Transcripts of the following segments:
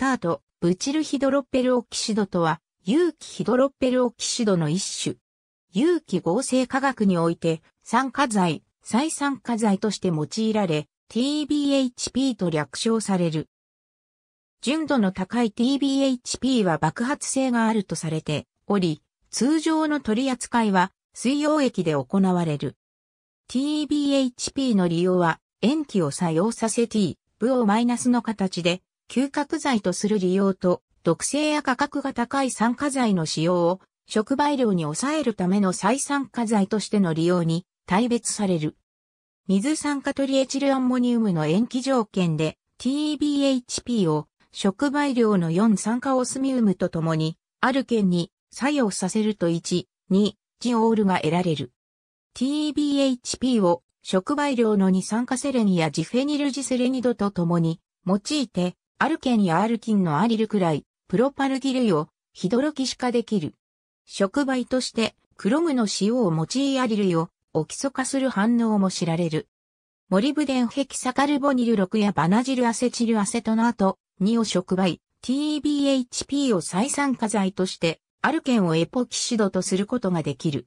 タート、ブチルヒドロッペルオキシドとは、有機ヒドロッペルオキシドの一種。有機合成化学において、酸化剤、再酸化剤として用いられ、TBHP と略称される。純度の高い TBHP は爆発性があるとされており、通常の取り扱いは水溶液で行われる。TBHP の利用は塩基を作用させ T、部をマイナスの形で嗅覚剤とする利用と、毒性や価格が高い酸化剤の使用を、触媒量に抑えるための再酸化剤としての利用に、大別される。水酸化トリエチルアンモニウムの塩基条件で TBHP を触媒量の4酸化オスミウムとともにある件に作用させると1、2、ジオールが得られる。TBHP を触媒量の2酸化セレニやジフェニルジセレニドとともに用いてアルケンやアルキンのアリルくらい、プロパルギルを、ヒドロキシ化できる。触媒として、クロムの塩を用いアリルを、オキソ化する反応も知られる。モリブデンヘキサカルボニル6やバナジルアセチルアセトナート2を触媒、TBHP を再酸化剤として、アルケンをエポキシドとすることができる。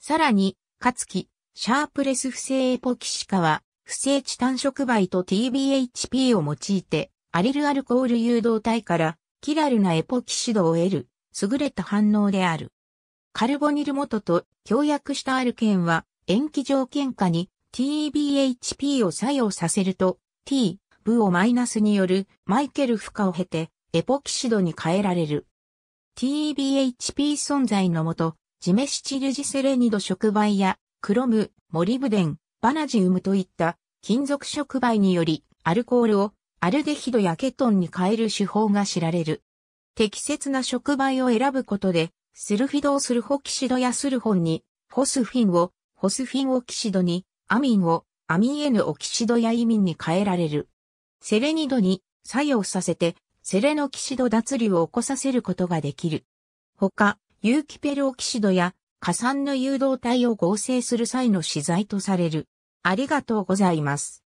さらに、かつき、シャープレス不正エポキシカは、不正チタン触媒と TBHP を用いて、アリルアルコール誘導体からキラルなエポキシドを得る優れた反応である。カルボニル元と協約したアルケンは塩基条件下に TBHP を作用させると T、ブをマイナスによるマイケル負荷を経てエポキシドに変えられる。TBHP 存在のもと、ジメシチルジセレニド触媒やクロム、モリブデン、バナジウムといった金属触媒によりアルコールをアルデヒドやケトンに変える手法が知られる。適切な触媒を選ぶことで、スルフィドをスルホキシドやスルホンに、ホスフィンを、ホスフィンオキシドに、アミンを、アミン N オキシドやイミンに変えられる。セレニドに作用させて、セレノキシド脱離を起こさせることができる。他、有機ペルオキシドや、加酸の誘導体を合成する際の資材とされる。ありがとうございます。